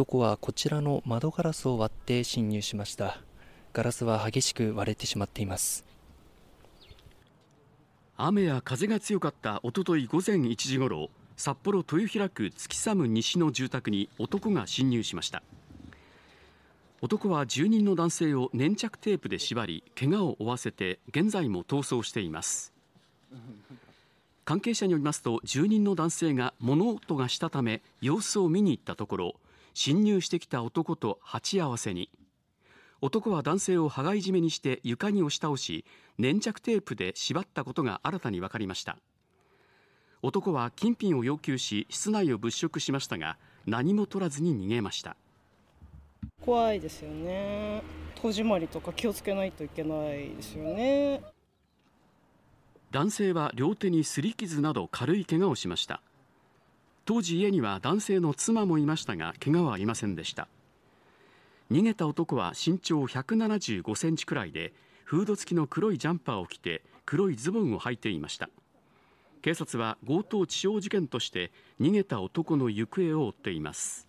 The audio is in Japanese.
男はこちらの窓ガラスを割って侵入しましたガラスは激しく割れてしまっています雨や風が強かったおととい午前1時ごろ札幌豊平区月寒西の住宅に男が侵入しました男は住人の男性を粘着テープで縛り怪我を負わせて現在も逃走しています関係者によりますと住人の男性が物音がしたため様子を見に行ったところ侵入してきた男と鉢合わせに男は男性を羽交い締めにして床に押し倒し粘着テープで縛ったことが新たに分かりました男は金品を要求し室内を物色しましたが何も取らずに逃げました怖いですよね戸締まりとか気をつけないといけないですよね男性は両手に擦り傷など軽い怪我をしました当時家には男性の妻もいましたが怪我はいませんでした逃げた男は身長175センチくらいでフード付きの黒いジャンパーを着て黒いズボンを履いていました警察は強盗致傷事件として逃げた男の行方を追っています